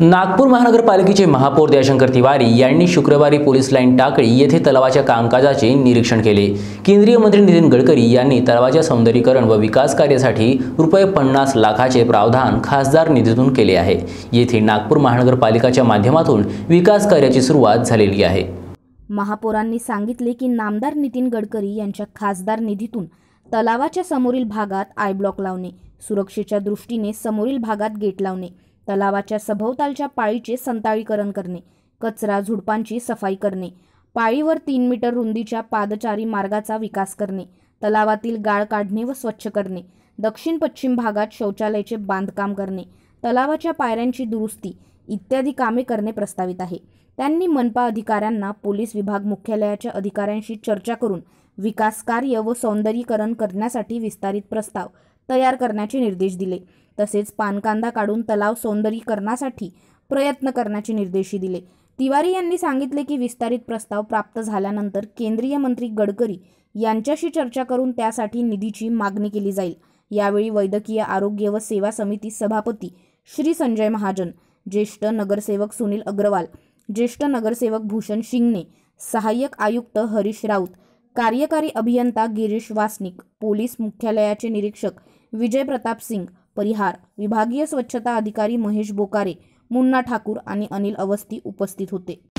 नागपूर महानगरपालिकेचे महापौर दयाशंकर तिवारी यांनी शुक्रवारी पोलीस लाईन टाकळी येथे तलावाच्या कामकाजाचे निरीक्षण केले केंद्रीय मंत्री नितीन गडकरी यांनी तलावाच्या सौंदर्यीकरण व विकास कार्यासाठी रुपये पन्नास लाखाचे प्रावधान खासदार निधीतून केले आहे येथे नागपूर महानगरपालिकाच्या माध्यमातून विकास कार्याची सुरुवात झालेली आहे महापौरांनी सांगितले की नामदार नितीन गडकरी यांच्या खासदार निधीतून तलावाच्या समोरील भागात आय ब्लॉक लावणे सुरक्षेच्या दृष्टीने समोरील भागात गेट लावणे तलावाच्या सभोवतालच्या पाळीचे संताळीकरण करणे कचरा झुडपांची सफाई करणे पाळीवर तीन मीटर रुंदीच्या पादचारी मार्गाचा विकास करणे तलावातील गाळ काढणे व स्वच्छ करणे दक्षिण पश्चिम भागात शौचालयाचे बांधकाम करणे तलावाच्या पायऱ्यांची दुरुस्ती इत्यादी कामे करणे प्रस्तावित आहे त्यांनी मनपा अधिकाऱ्यांना पोलीस विभाग मुख्यालयाच्या अधिकाऱ्यांशी चर्चा करून विकास कार्य व सौंदर्यीकरण करण्यासाठी विस्तारित प्रस्ताव तयार करण्याचे निर्देश दिले तसेच पानकांदा काढून तलाव सौंदर्यीकरणासाठी प्रयत्न करण्याचे निर्देश दिले तिवारी यांनी सांगितले की विस्तारित प्रस्ताव प्राप्त झाल्यानंतर केंद्रीय मंत्री गडकरी यांच्याशी चर्चा करून त्यासाठी निधीची मागणी केली जाईल यावेळी वैद्यकीय आरोग्य व सेवा समिती सभापती श्री संजय महाजन ज्येष्ठ नगरसेवक सुनील अग्रवाल ज्येष्ठ नगरसेवक भूषण शिंगणे सहाय्यक आयुक्त हरीश राऊत कार्यकारी अभियंता गिरीश वासनिक पोलीस मुख्यालयाचे निरीक्षक विजय प्रताप सिंग परिहार विभागीय स्वच्छता अधिकारी महेश बोकारे मुन्ना ठाकूर आणि अनिल अवस्थी उपस्थित होते